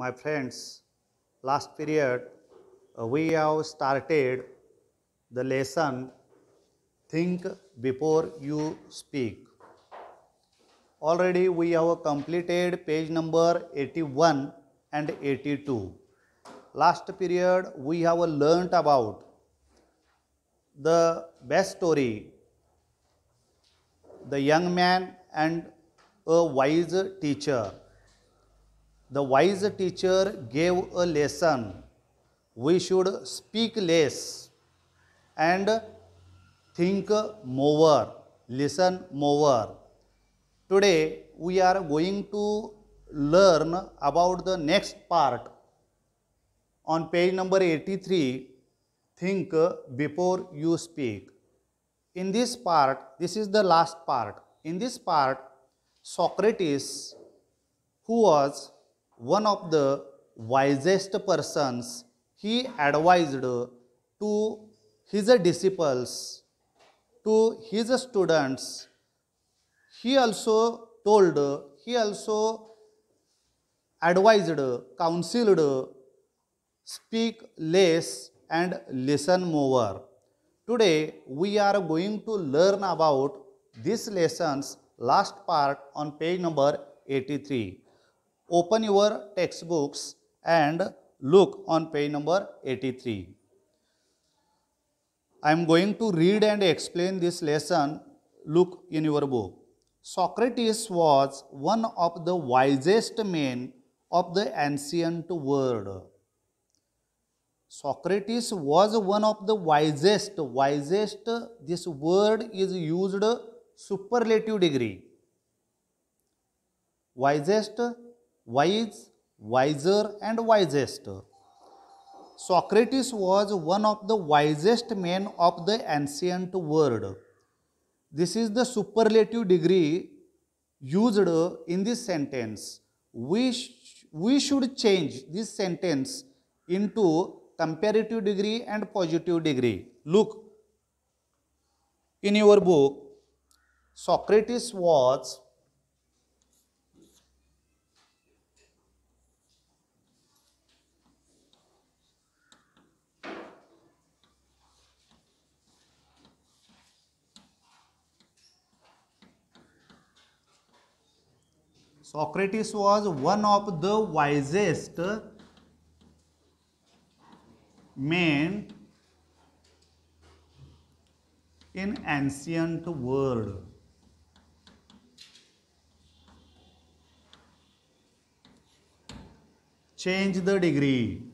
my friends, last period uh, we have started the lesson Think Before You Speak. Already we have completed page number 81 and 82. Last period we have learnt about the best story, the young man and a wise teacher the wise teacher gave a lesson. We should speak less and think more, listen more. Today we are going to learn about the next part. On page number 83, think before you speak. In this part, this is the last part. In this part, Socrates, who was one of the wisest persons, he advised to his disciples, to his students, he also told, he also advised, counseled, speak less and listen more. Today, we are going to learn about these lessons last part on page number 83 open your textbooks and look on page number 83. I am going to read and explain this lesson. Look in your book. Socrates was one of the wisest men of the ancient world. Socrates was one of the wisest. Wisest, this word is used superlative degree. Wisest wise, wiser and wisest. Socrates was one of the wisest men of the ancient world. This is the superlative degree used in this sentence. We, sh we should change this sentence into comparative degree and positive degree. Look, in your book, Socrates was Socrates was one of the wisest men in ancient world. Change the degree.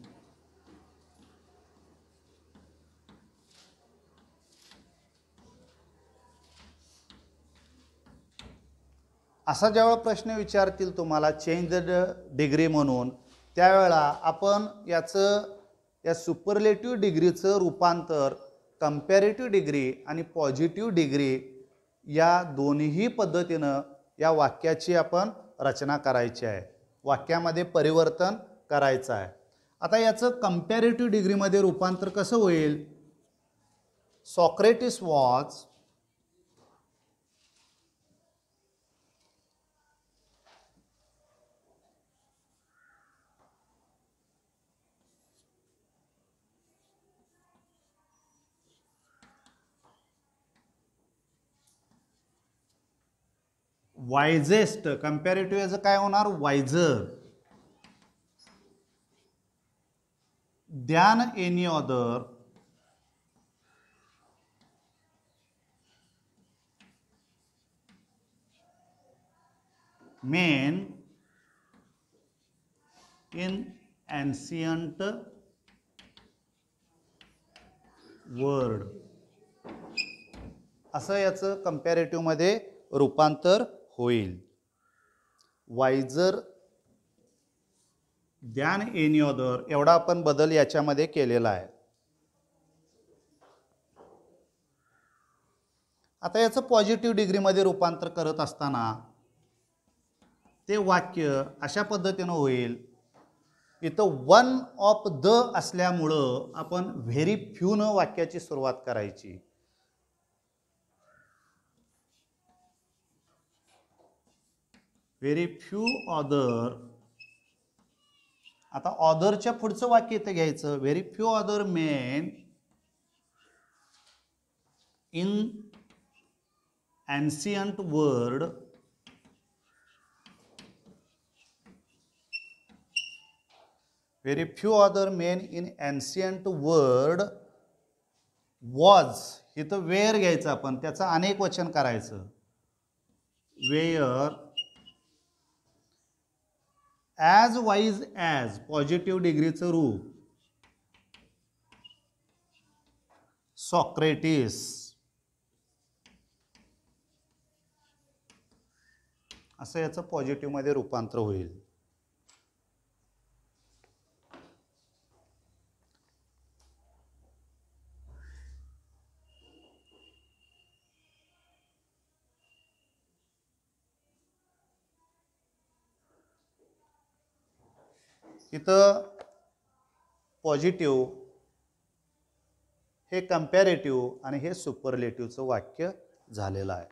असा जेव्हा प्रश्न विचारतील तुम्हाला change the degree म्हणून त्यावेळा आपण याचं या superlative डिग्रीचं रूपांतर कम्पॅरेटिव्ह डिग्री आणि पॉझिटिव्ह डिग्री या दोन्ही पद्धतीनं या वाक्याची आपण रचना करायची आहे वाक्यामध्ये परिवर्तन करायचं आहे आता याचं कम्पॅरेटिव्ह डिग्रीमध्ये रूपांतर कसं होईल सॉक्रेटिस वॉज वायझेस्ट कम्पॅरेटिव्ह याचं काय होणार wiser than any other men in ancient world असं याचं कम्पॅरेटिव्हमध्ये रूपांतर होईल वाईजर दॅन एनी एवढा आपण बदल याच्यामध्ये केलेला आहे आता याचं पॉझिटिव्ह डिग्रीमध्ये रूपांतर करत असताना ते वाक्य अशा पद्धतीनं होईल इथं वन ऑफ द असल्यामुळं आपण व्हेरी फ्यू न वाक्याची सुरुवात करायची व्हेरी फ्यू ऑदर आता ऑदरच्या पुढचं वाक्य इथं घ्यायचं very few other men in ancient world very few other men in ancient world was इथं वेअर घ्यायचं आपण त्याचं अनेक वचन करायचं were as wise as positive डिग्रीचं रूप सॉक्रेटिस असं याचं पॉझिटिव्हमध्ये रूपांतर होईल तिथं पॉझिटिव्ह हे कम्पॅरेटिव्ह आणि हे सुपरलेटिव्हचं वाक्य झालेलं आहे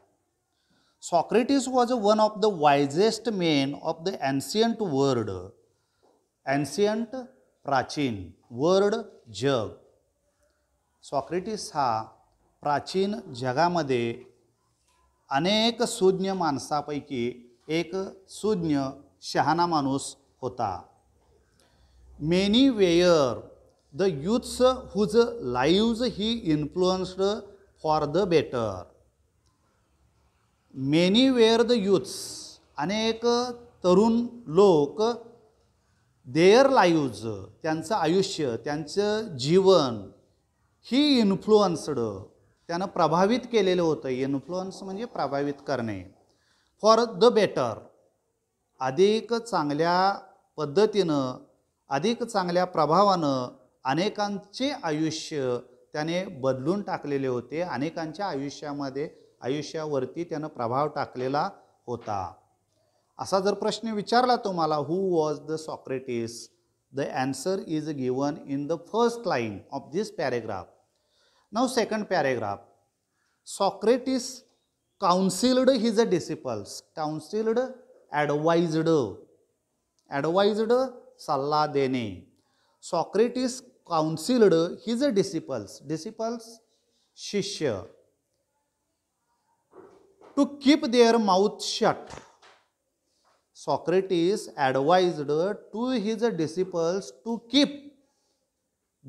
Socrates was a one of the wisest men of the ancient world ancient प्राचीन वर्ड जग सॉक्रेटिस हा प्राचीन जगामध्ये अनेक सुज्ञ माणसापैकी एक सुज्ञ शहाणा माणूस होता many were the youths whose he he for for better better many were the youths, अनेक तरुण लोक देअर लाईव्ज त्यांचं आयुष्य त्यांचं जीवन ही इन्फ्लुअन्स्ड त्यानं प्रभावित केलेलं होतं इन्फ्लुअन्स म्हणजे प्रभावित करणे फॉर द बेटर अधिक चांगल्या पद्धतीनं अधिक चांगल्या प्रभावानं अनेकांचे आयुष्य त्याने बदलून टाकलेले होते अनेकांच्या आयुष्यामध्ये आयुष्यावरती त्यानं प्रभाव टाकलेला होता असा जर प्रश्न विचारला तुम्हाला who was the Socrates the answer is given in the first line of this paragraph नाव second paragraph Socrates counselled his a disciples counselled advised advised सल्ला देणे Socrates counselled his disciples disciples शिष्य to keep their mouth shut Socrates advised to his disciples to keep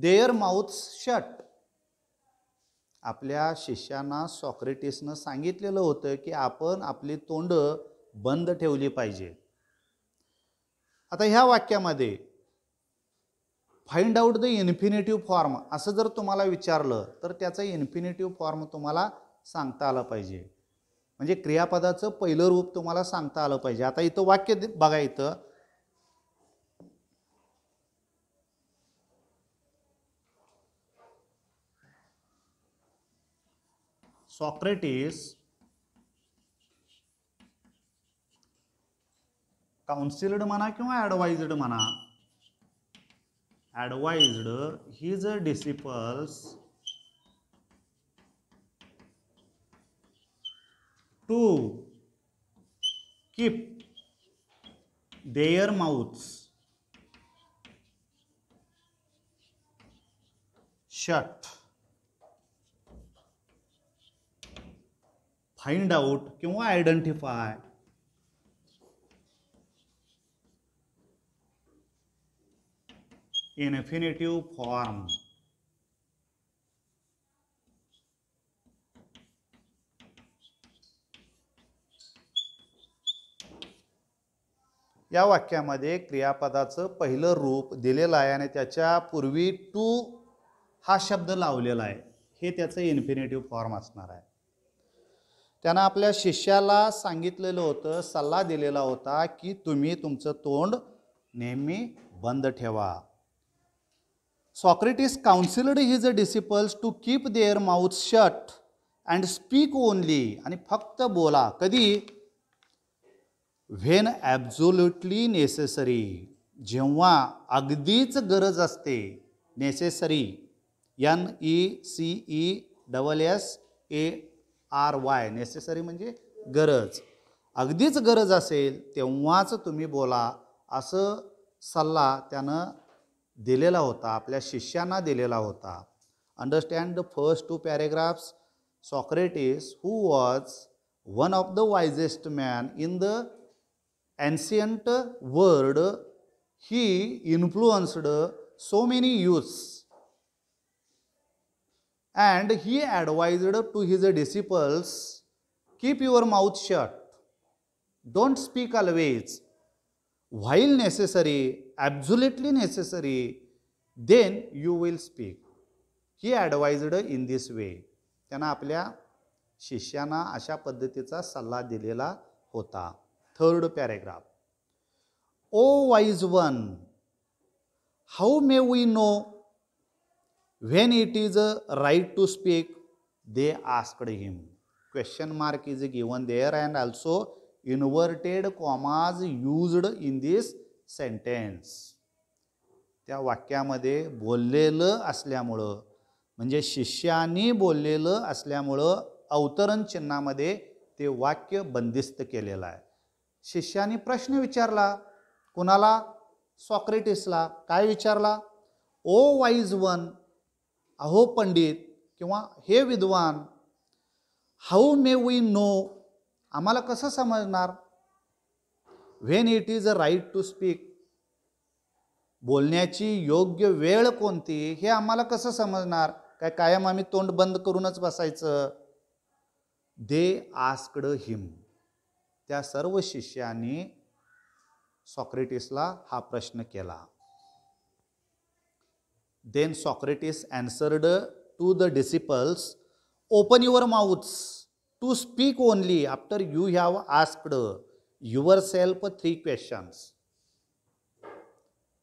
their mouth shut आपल्या शिष्यांना सॉक्रेटिसनं सांगितलेलं होतं की आपण आपली तोंड बंद ठेवली पाहिजे आता ह्या वाक्यामध्ये find out the infinitive form असं जर तुम्हाला विचारलं तर त्याचं इन्फिनेटिव्ह फॉर्म तुम्हाला सांगता आलं पाहिजे म्हणजे क्रियापदाचं पहिलं रूप तुम्हाला सांगता आलं पाहिजे आता इथं वाक्य बघा इथं सॉक्रेटिस काउन्सिल्ड म्हणा किंवा ॲडवाइज्ड म्हणा advised his disciples to keep their mouths shut find out किंवा आयडेंटिफाय इन्फिनेटिव्ह फॉर्म या वाक्यामध्ये क्रियापदाचं पहिलं रूप दिलेलं आहे आणि त्याच्या पूर्वी टू हा शब्द लावलेला आहे हे त्याचं इन्फिनेटिव्ह फॉर्म असणार आहे त्यानं आपल्या शिष्याला सांगितलेलं होतं सल्ला दिलेला होता की तुम्ही तुमचं तोंड नेहमी बंद ठेवा Socrates counselled his disciples to keep their mouth shut and speak only आणि फक्त बोला कधी व्हेन ॲब्झोल्युटली नेसेसरी जेव्हा अगदीच गरज असते necessary N E C E double S A R Y necessary म्हणजे गरज अगदीच गरज असेल तेव्हाच तुम्ही बोला असं सल्ला त्यानं दिलेला होता आपल्या शिष्यांना दिलेला होता understand the first two paragraphs Socrates who was one of the wisest man in the ancient world he influenced so many youths and he advised to his disciples keep your mouth shut don't speak always while necessary absolutely necessary then you will speak he advised in this way त्यांना आपल्या शिष्यांना अशा पद्धतीचा सल्ला दिलेला होता third paragraph O wise one how may we know when it is a right to speak they asked him question mark is given there and also inverted commas used in this sentence त्या वाक्यामध्ये बोललेलं असल्यामुळं म्हणजे शिष्याने बोललेलं असल्यामुळं अवतरण चिन्हामध्ये ते वाक्य बंदिस्त केलेलं आहे शिष्याने प्रश्न विचारला कुणाला सॉक्रेटिसला काय विचारला ओ वाईज वन अहो पंडित किंवा हे विद्वान हाऊ मे वी नो आम्हाला कसं समजणार when it is a right to speak बोलण्याची योग्य वेळ कोणती हे आम्हाला कसं समजणार काय कायम आम्ही तोंड बंद करूनच बसायचं दे आस्कड हिम त्या सर्व शिष्यांनी सॉक्रेटिसला हा प्रश्न केला then Socrates answered to the disciples open your mouths to speak only after you have asked self three questions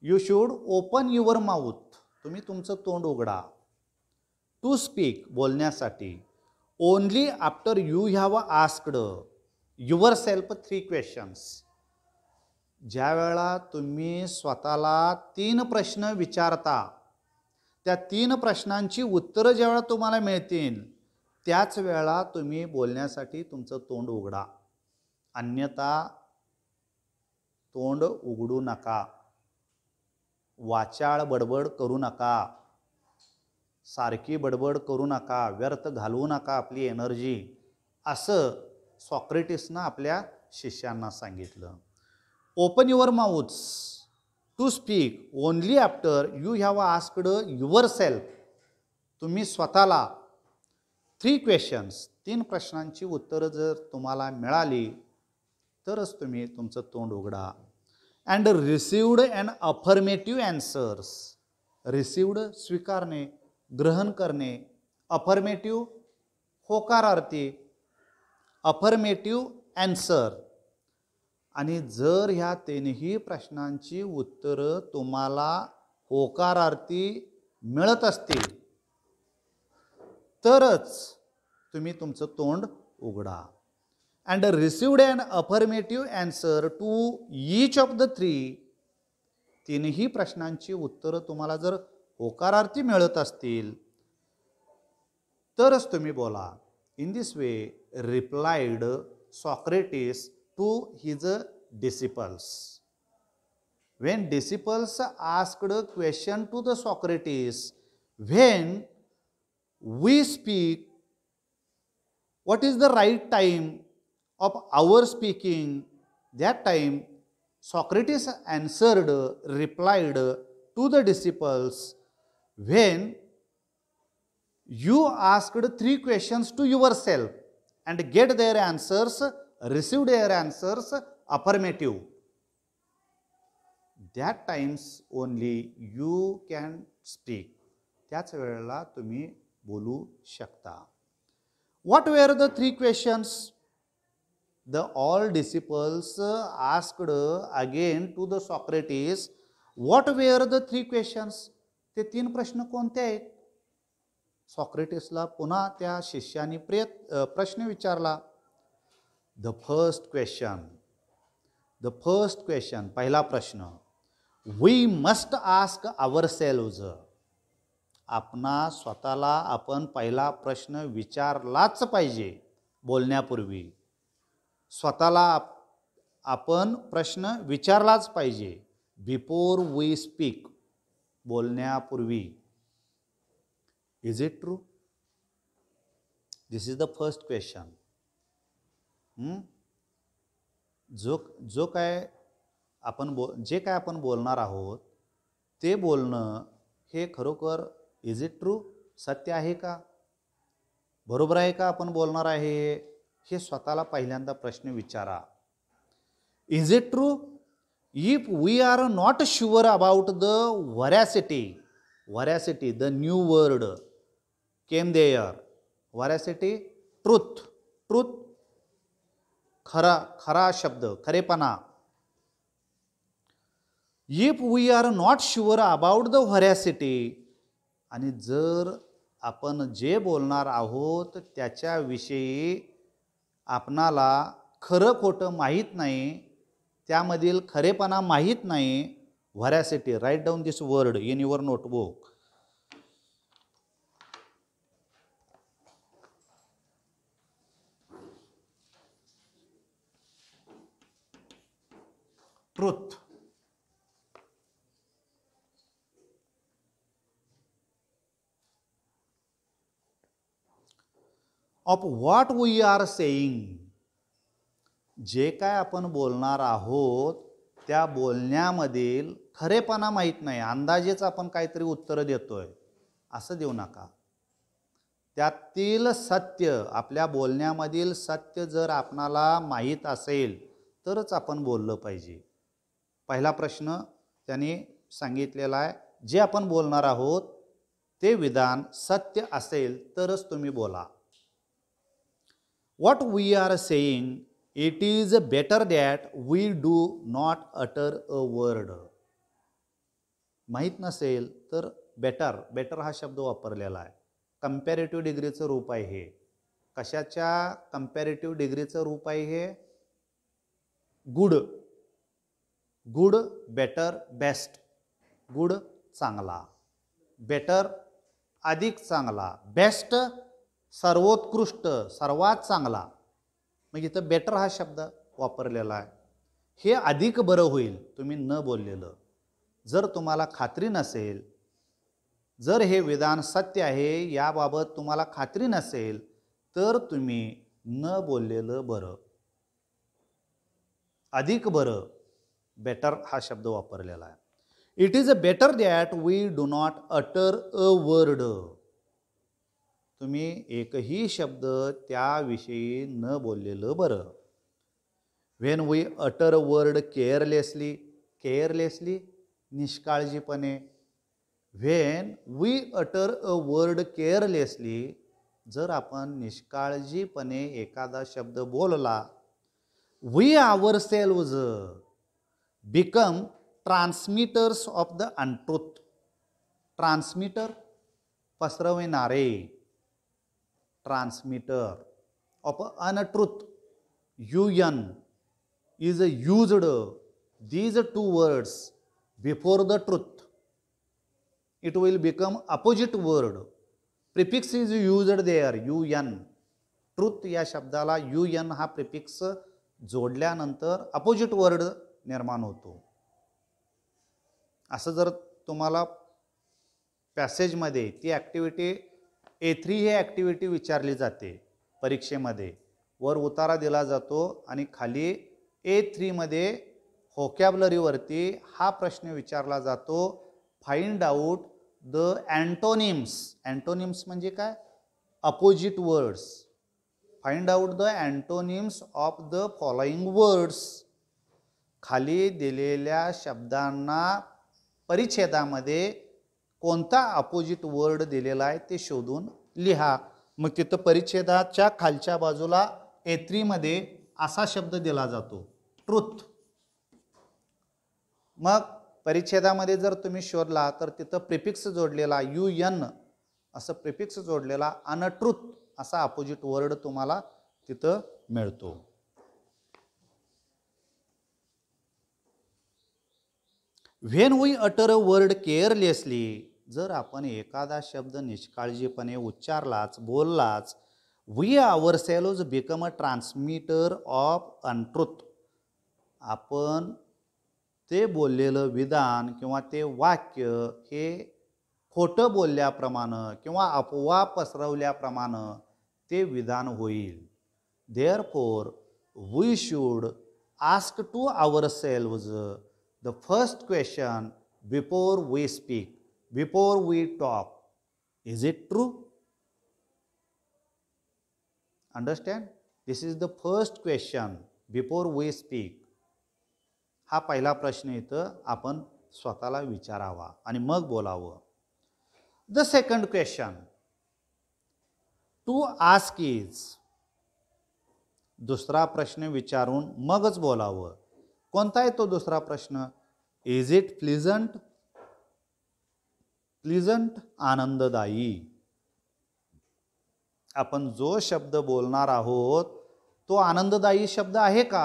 you should open your mouth तुम्ही तुमचं तोंड उघडा टू स्पीक बोलण्यासाठी only after you have asked yourself three questions ज्या वेळेला तुम्ही स्वतःला तीन प्रश्न विचारता त्या तीन प्रश्नांची उत्तरं ज्यावेळा तुम्हाला मिळतील त्याच वेळा तुम्ही बोलण्यासाठी तुमचं तोंड उघडा अन्यथा तोंड उघडू नका वाचाळ बडबड करू नका सारखी बडबड करू नका व्यर्थ घालवू नका आपली एनर्जी असं सॉक्रेटिसनं आपल्या शिष्यांना सांगितलं open your mouths to speak only after you have asked yourself तुम्ही स्वतःला थ्री क्वेश्चन्स तीन प्रश्नांची उत्तरं जर तुम्हाला मिळाली तरच तुम्ही तुमचं तोंड उघडा and received and affirmative answers received स्वीकारणे ग्रहण करणे अफर्मेटिव्ह होकारार्थी अफर्मेटिव्ह अँसर आणि जर ह्या तीनही प्रश्नांची उत्तरं तुम्हाला होकारार्थी मिळत असतील तरच तुम्ही तुमचं तोंड उघडा and received and affirmative answer to each of the three तिन्ही प्रश्नांची उत्तरं तुम्हाला जर होकारार्थी मिळत असतील तरच तुम्ही बोला in this way replied Socrates to his disciples when disciples asked question to the Socrates when we speak what is the right time of our speaking that time Socrates answered, replied to the disciples, when you asked three questions to yourself and get their answers, received their answers affirmative. That times only you can speak. त्याच वेळेला तुम्ही बोलू शकता. What were the three questions? The all disciples asked again to the Socrates what were the three questions ते तीन प्रश्न कोणते आहेत सॉक्रेटिसला पुन्हा त्या शिष्याने प्रयत् प्रश्न विचारला the first question the first question पहिला प्रश्न we must ask ourselves आपणा स्वतःला आपण पहिला प्रश्न विचारलाच पाहिजे बोलण्यापूर्वी स्वतःला आपण प्रश्न विचारलाच पाहिजे बिफोर वी स्पीक बोलण्यापूर्वी is it true this is the first question जो जो काय आपण बो जे काय आपण बोलणार आहोत ते बोलणं हे खरोखर इज इट ट्रू सत्य आहे का बरोबर आहे का आपण बोलणार आहे हे स्वतःला पहिल्यांदा प्रश्न विचारा is it true if we are not sure about the veracity veracity the new word came there veracity truth truth खरा खरा शब्द खरेपणा if we are not sure about the veracity आणि जर आपण जे बोलणार आहोत त्याच्याविषयी आपणाला खरं खोटं माहीत नाही त्यामधील खरेपणा माहीत नाही veracity write down this word in your notebook truth of what we are saying जे काय आपण बोलणार आहोत त्या बोलण्यामधील खरेपणा माहीत नाही अंदाजेच आपण काहीतरी उत्तरं देतोय असं देऊ नका त्यातील सत्य आपल्या बोलण्यामधील सत्य जर आपणाला माहीत असेल तरच आपण बोललं पाहिजे पहिला प्रश्न त्यांनी सांगितलेला आहे जे आपण बोलणार आहोत ते विधान सत्य असेल तरच तुम्ही बोला what we are saying, it is better that we do not utter a word. माहीत नसेल तर बेटर बेटर हा शब्द वापरलेला आहे कम्पॅरेटिव्ह डिग्रीचं रूप आहे हे कशाच्या कम्पॅरेटिव्ह डिग्रीचं रूप आहे हे good good better best good चांगला बेटर अधिक चांगला बेस्ट सर्वोत्कृष्ट सर्वात चांगला मग म्हणजे इथं बेटर हा शब्द वापरलेला आहे हे अधिक बरं होईल तुम्ही न बोललेलं जर तुम्हाला खात्री नसेल जर हे विधान सत्य आहे याबाबत तुम्हाला खात्री नसेल तर तुम्ही न बोललेलं बरं अधिक बरं बेटर हा शब्द वापरलेला आहे it is a better that we do not utter a word तुम्ही एकही शब्द त्याविषयी न बोललेलं बरं when we utter word carelessly carelessly निष्काळजीपणे when we utter a word carelessly जर आपण निष्काळजीपणे एखादा शब्द बोलला we ourselves become transmitters of the untruth transmitter पसरविणारे transmitter of untruth U N is a use these two words before the truth it will become opposite word prefix is use there U N truth या शब्दाला U N हा prefix जोडल्यानंतर opposite word निर्माण होतो असं जर तुम्हाला पॅसेजमध्ये ती ॲक्टिव्हिटी ए थ्री हे ॲक्टिव्हिटी विचारली जाते परीक्षेमध्ये वर उतारा दिला जातो आणि खाली ए थ्रीमध्ये होकॅबलरीवरती हा प्रश्न विचारला जातो find out the antonyms antonyms म्हणजे काय opposite words find out the antonyms of the following words खाली दिलेल्या शब्दांना परिच्छेदामध्ये कोणता अपोजिट वर्ड दिलेला आहे ते शोधून लिहा मग तिथं परिच्छेदाच्या खालच्या बाजूला एत्रीमध्ये असा शब्द दिला जातो ट्रुथ मग परिच्छेदामध्ये जर तुम्ही शोधला तर तिथं प्रिपिक्स जोडलेला यू एन असं प्रिपिक्स जोडलेला अनट्रुथ असा अपोजिट वर्ड तुम्हाला तिथं मिळतो when we utter a word carelessly जर आपण एखादा शब्द निष्काळजीपणे उच्चारलाच बोललाच we ourselves become a transmitter of untruth आपण ते बोललेलं विधान किंवा ते वाक्य हे खोटं बोलल्याप्रमाणं किंवा अफवा पसरवल्याप्रमाणं ते विधान होईल therefore we should ask to ourselves the first question before we speak before we talk. Is it true understand this is the first question before we speak हा पहिला प्रश्न इथं आपण स्वतःला विचारावा आणि मग बोलावं the second question to ask is दुसरा प्रश्न विचारून मगच बोलावं कोणता आहे तो दुसरा प्रश्न इज इट प्लिझंट प्लिझंट आनंददायी आपण जो शब्द बोलणार आहोत तो आनंददायी शब्द आहे का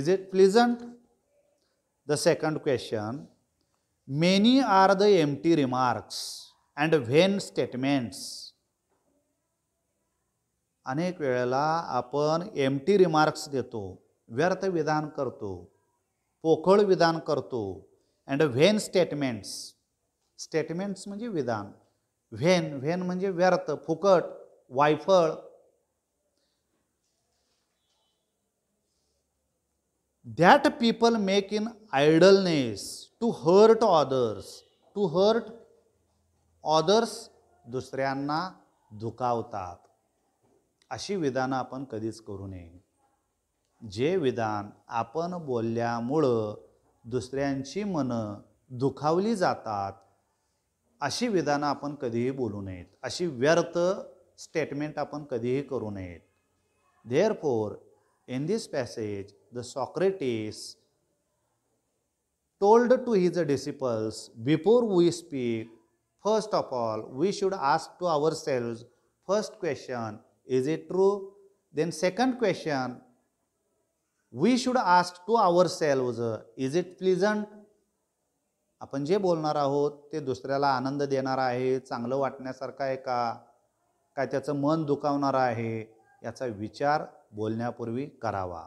is it pleasant the second question many are the empty remarks and when statements अनेक वेळेला आपण एम्प्टी रिमार्क्स देतो व्यर्थ विधान करतो पोकळ विधान करतो अँड व्हेन स्टेटमेंट्स स्टेटमेंट्स म्हणजे विधान व्हेन व्हेन म्हणजे व्यर्थ फुकट वायफळ that people make in idleness to hurt others to hurt others दुसऱ्यांना दुखावतात अशी विधानं आपण कधीच करू नये जे विधान आपण बोलल्यामुळं दुसऱ्यांची मनं दुखावली जातात अशी विधानं आपण कधीही बोलू नयेत अशी व्यर्थ स्टेटमेंट आपण कधीही करू नयेत therefore in this passage the Socrates told to his disciples before we speak first of all we should ask to ourselves first question is it true then second question we should ask to ourselves is it pleasant आपण जे बोलणार आहोत ते दुसऱ्याला आनंद देणार आहे चांगलं वाटण्यासारखं आहे का काय त्याचं मन दुखावणार आहे याचा विचार बोलण्यापूर्वी करावा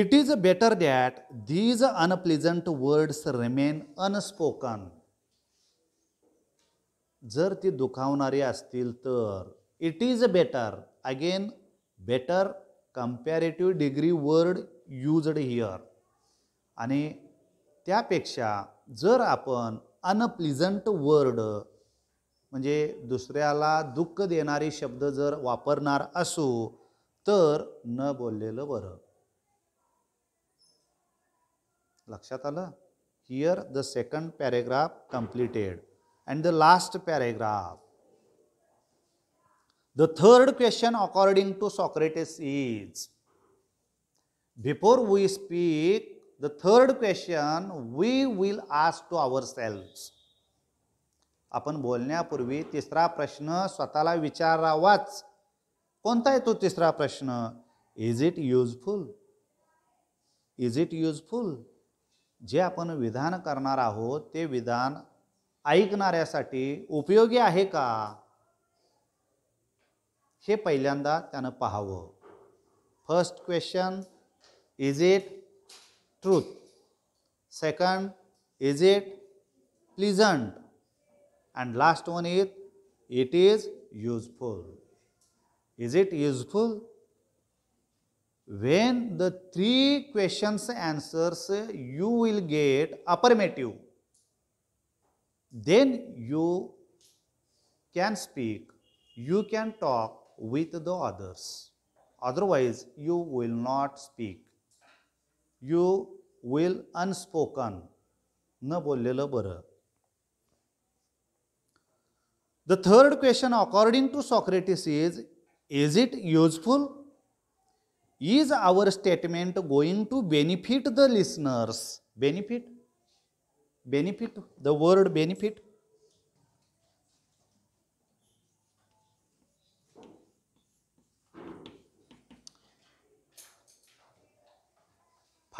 it is better that these unpleasant words remain unspoken जर ती दुखावणारी असतील तर it is better again better comparative degree word used here आणि त्यापेक्षा जर आपण अनप्लिझंट वर्ड म्हणजे दुसऱ्याला दुःख देणारे शब्द जर वापरणार असू तर न बोललेलं बरं लक्षात आलं here the second paragraph completed and the last paragraph the third question according to Socrates is before we speak the third question question will will to to ourselves आपण बोलण्यापूर्वी तिसरा प्रश्न स्वतःला विचारावाच कोणता येतो तो तिसरा प्रश्न is it useful is it useful जे आपण विधान करणार आहोत ते विधान ऐकणाऱ्यासाठी उपयोगी आहे का हे पहिल्यांदा त्यानं पाहावं first question is it truth. Second, is it pleasant? And last one is, it is useful. Is it useful? When the three questions answers you will get affirmative, then you can speak, you can talk with the others. Otherwise, you will not speak. You will unspoken न बोललेलं बरं the third question according to Socrates is is it useful is our statement going to benefit the listeners benefit benefit the word benefit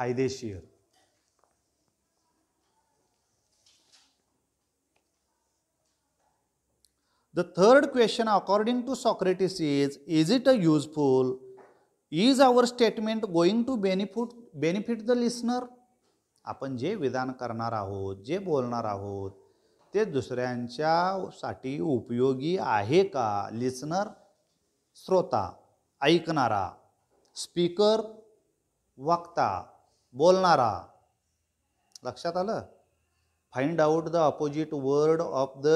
फायदेशीर the third question according to Socrates is is it a useful is our statement going to benefit benefit the listener आपण जे विधान करणार आहोत जे बोलणार आहोत ते दुसऱ्यांच्यासाठी उपयोगी आहे का लिस्नर श्रोता ऐकणारा स्पीकर वक्ता बोलणारा लक्षात आलं find out the opposite word of the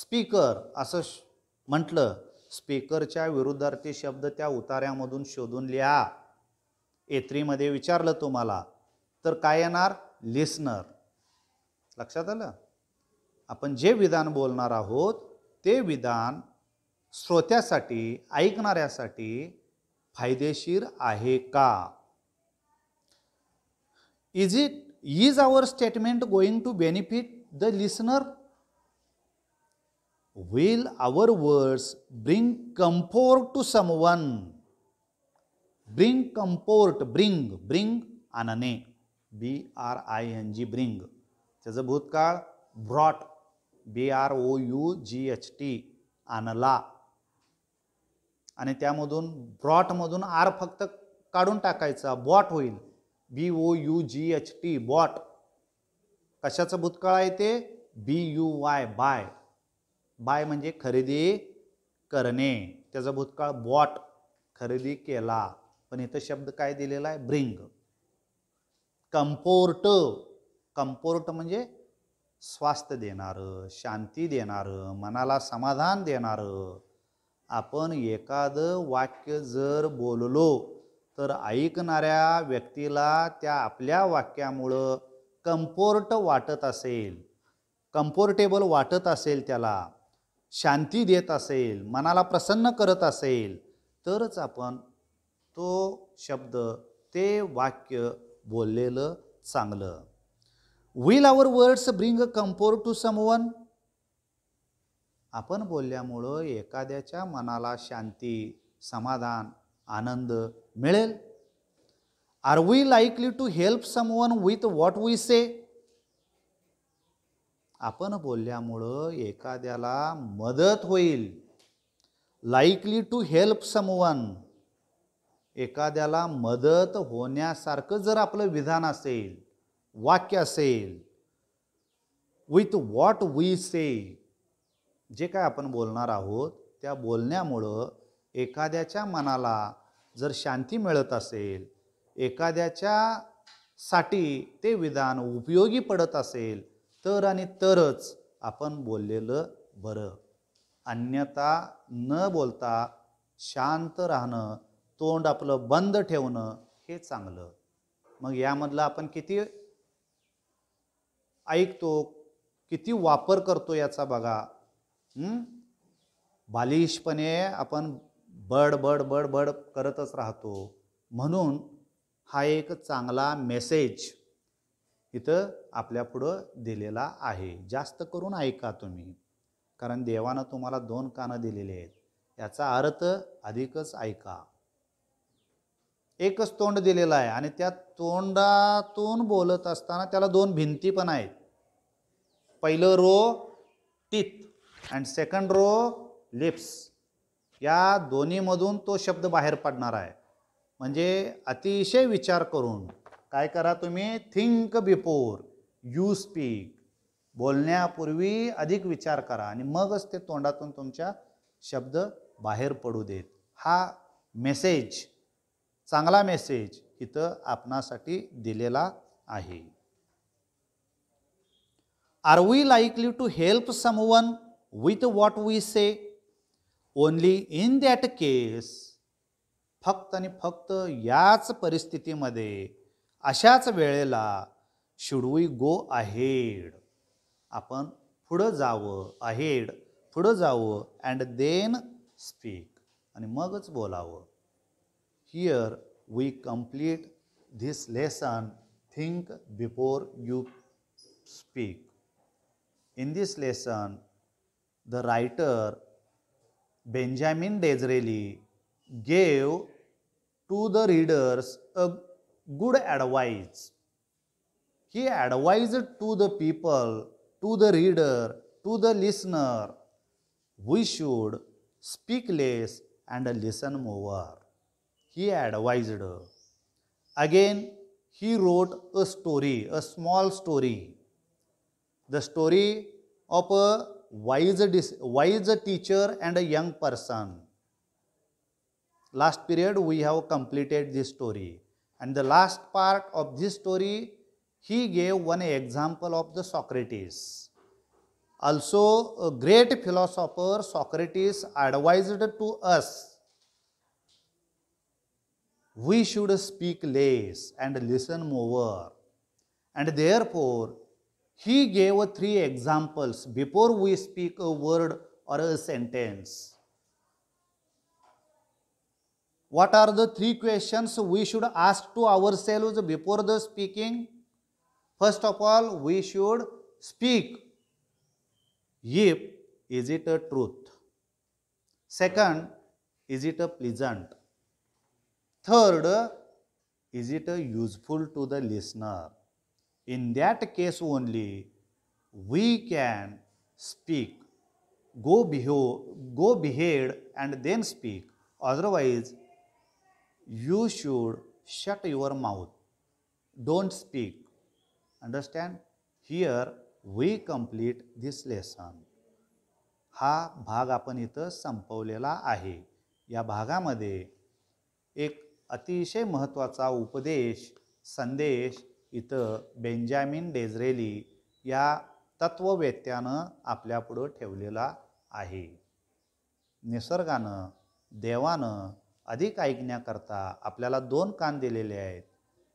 speaker असं म्हटलं स्पीकरच्या विरुद्धार्थी शब्द त्या उतार्यामधून शोधून लिहा एत्रीमध्ये विचारलं तुम्हाला तर काय येणार लिसनर लक्षात आलं आपण जे विधान बोलणार आहोत ते विधान श्रोत्यासाठी ऐकणाऱ्यासाठी फायदेशीर आहे का is it is our statement going to benefit the listener will our words bring comfort to someone bring comfort bring bring anane B R I N G bring त्याचं भूतकाळ brought B R O U G H T आणला आणि त्यामधून ब्रॉटमधून R फक्त काढून टाकायचा bought होईल B O U G H T bought कशाचं भूतकाळ आहे ते B U Y buy buy म्हणजे खरेदी करणे त्याचा भूतकाळ बॉट खरेदी केला पण इथं शब्द काय दिलेला आहे ब्रिंग कम्पोर्ट कम्पोर्ट म्हणजे स्वास्थ्य देणारं शांती देणारं मनाला समाधान देणारं आपण एखादं वाक्य जर बोललो तर ऐकणाऱ्या व्यक्तीला त्या आपल्या वाक्यामुळं कम्फोर्ट वाटत असेल कम्फोर्टेबल वाटत असेल त्याला शांती देत असेल मनाला प्रसन्न करत असेल तरच आपण तो शब्द ते वाक्य बोललेलं चांगलं will our words bring comfort to someone आपण बोलल्यामुळं एखाद्याच्या मनाला शांती समाधान आनंद मिळेल are we likely to help someone with what we say आपण बोलल्यामुळं एखाद्याला मदत होईल लाईकली टू हेल्प समवन एखाद्याला मदत होण्यासारखं जर आपलं विधान असेल वाक्य असेल विथ वॉट वी से जे काय आपण बोलणार आहोत त्या बोलण्यामुळं एखाद्याच्या मनाला जर शांती मिळत असेल एखाद्याच्या साठी ते विधान उपयोगी पडत असेल तर आणि तरच आपण बोललेलं बरं अन्यथा न बोलता शांत राहणं तोंड आपलं बंद ठेवणं हे चांगलं मग यामधलं आपण किती ऐकतो किती वापर करतो याचा बघा बालिशपणे आपण बड बड बड बड करतच राहतो म्हणून हा एक चांगला मेसेज इथं आपल्यापुढं दिलेला आहे जास्त करून ऐका तुम्ही कारण देवानं तुम्हाला दोन कानं दिलेली आहेत याचा अर्थ अधिकच ऐका एकच तोंड दिलेलं आहे आणि त्या तोंडातून बोलत असताना त्याला दोन भिंती पण आहेत पहिलं row teeth and second row lips या दोन्हीमधून तो शब्द बाहेर पडणार आहे म्हणजे अतिशय विचार करून काय करा तुम्ही थिंक बिफोर यू स्पीक बोलण्यापूर्वी अधिक विचार करा आणि मगच ते तोंडातून तुमच्या शब्द बाहेर पडू देत हा मेसेज चांगला मेसेज इथं आपणासाठी दिलेला आहे are we likely to help someone with what we say only in that case फक्त आणि फक्त याच परिस्थितीमध्ये अशाच वेळेला शुड वी गो अहेड आपण पुढं जावं अहेड पुढं जावं अँड देन स्पीक आणि मगच बोलावं here we complete this lesson think before you speak in this lesson the writer Benjamin Disraeli gave to the readers a good advice. He advised to the people, to the reader, to the listener, we should speak less and listen more. He advised. Again, he wrote a story, a small story. The story of a wise, wise teacher and a young person. Last period we have completed this story. And the last part of this story, he gave one example of the Socrates. Also, a great philosopher Socrates advised to us, we should speak less and listen more. And therefore, he gave three examples before we speak a word or a sentence. What are the three questions we should ask to ourselves before the speaking? First of all, we should speak if is it a truth? Second, is it a pleasant? Third, is it a useful to the listener? In that case only, we can speak, go, behave, go behead and then speak. Otherwise, you should shut your mouth. Don't speak. Understand? Here we complete this lesson. हा भाग आपण इथं संपवलेला आहे या भागामध्ये एक अतिशय महत्त्वाचा उपदेश संदेश इथं बेंजामिन डेझरेली या तत्ववेत्यानं आपल्यापुढं ठेवलेला आहे निसर्गानं देवानं अधिक ऐकण्याकरता आपल्याला दोन कान दिलेले आहेत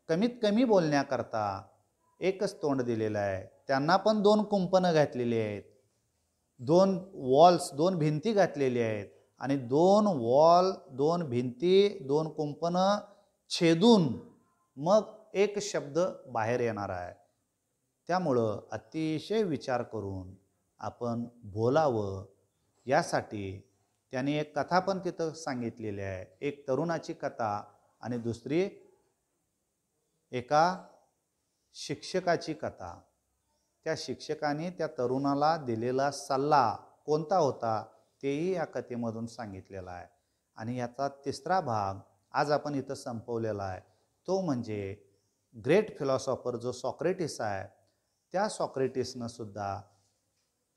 कमीत कमी बोलण्याकरता एकच तोंड दिलेलं आहे त्यांना पण दोन कुंपनं घातलेली आहेत दोन वॉल्स दोन भिंती घातलेली आहेत आणि दोन वॉल दोन भिंती दोन कुंपनं छेदून मग एक शब्द बाहेर येणार आहे त्यामुळं अतिशय विचार करून आपण बोलावं यासाठी त्याने एक कथा पण तिथं सांगितलेली आहे एक तरुणाची कथा आणि दुसरी एका शिक्षकाची कथा त्या शिक्षकाने त्या तरुणाला दिलेला सल्ला कोणता होता तेही या कथेमधून सांगितलेला आहे आणि याचा तिसरा भाग आज आपण इथं संपवलेला आहे तो म्हणजे ग्रेट फिलॉसॉफर जो सॉक्रेटिस आहे त्या सॉक्रेटिसनं सुद्धा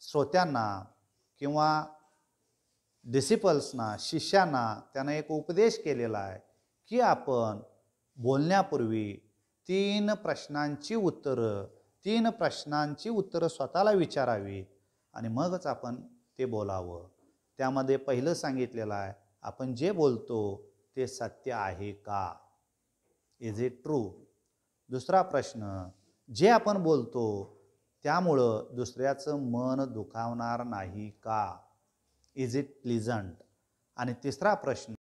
श्रोत्यांना किंवा डिसिपल्सना शिष्यांना त्यांना एक उपदेश केलेला आहे की आपण बोलण्यापूर्वी तीन प्रश्नांची उत्तरं तीन प्रश्नांची उत्तरं स्वतःला विचारावी आणि मगच आपण ते बोलावं त्यामध्ये पहिलं सांगितलेलं आहे आपण जे बोलतो ते सत्य आहे का इज इट ट्रू दुसरा प्रश्न जे आपण बोलतो त्यामुळं दुसऱ्याचं मन दुखावणार नाही का इज इट प्लिझंट आणि तिसरा प्रश्न